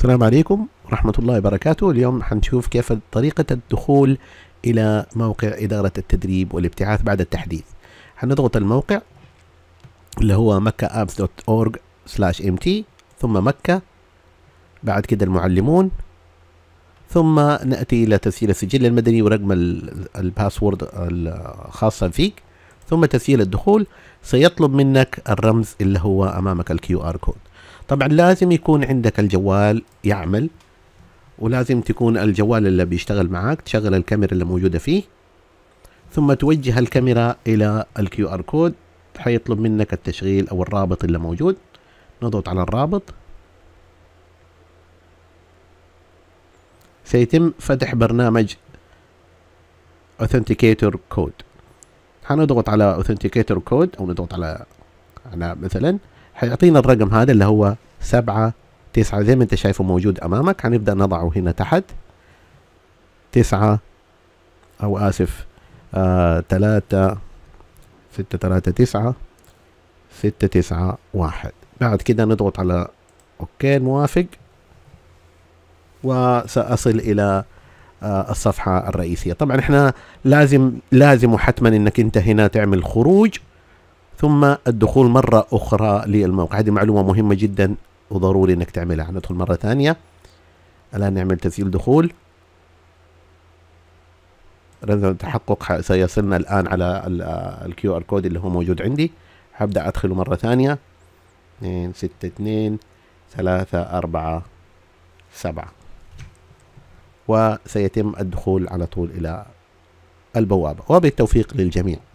السلام عليكم ورحمة الله وبركاته اليوم حنشوف كيف طريقة الدخول إلى موقع إدارة التدريب والابتعاث بعد التحديث حنضغط الموقع اللي هو مكة أبس دوت أورج سلاش ثم مكة بعد كده المعلمون ثم نأتي إلى تسجيل السجل المدني ورقم الباسورد الخاصة فيك ثم تسجيل الدخول سيطلب منك الرمز اللي هو أمامك الكيو آر كود طبعا لازم يكون عندك الجوال يعمل ولازم تكون الجوال اللي بيشتغل معاك تشغل الكاميرا اللي موجودة فيه ثم توجه الكاميرا إلى الكيو ار كود حيطلب منك التشغيل أو الرابط اللي موجود نضغط على الرابط سيتم فتح برنامج Authenticator Code هنضغط على Authenticator Code أو نضغط على على مثلا حيعطينا الرقم هذا اللي هو سبعة تسعة زي ما انت شايفه موجود امامك هنبدأ نضعه هنا تحت تسعة او اسف آه تلاتة ستة تلاتة تسعة ستة تسعة واحد بعد كده نضغط على اوكي موافق وسأصل الى آه الصفحة الرئيسية طبعا احنا لازم لازم وحتما انك انت هنا تعمل خروج ثم الدخول مرة أخرى للموقع هذه معلومة مهمة جدا وضروري أنك تعملها ندخل مرة ثانية الآن نعمل تسجيل دخول رغم التحقق سيصلنا الآن على الكيو ار كود اللي هو موجود عندي هبدأ أدخله مرة ثانية 2 6 2 3 4 7 وسيتم الدخول على طول إلى البوابة وبالتوفيق للجميع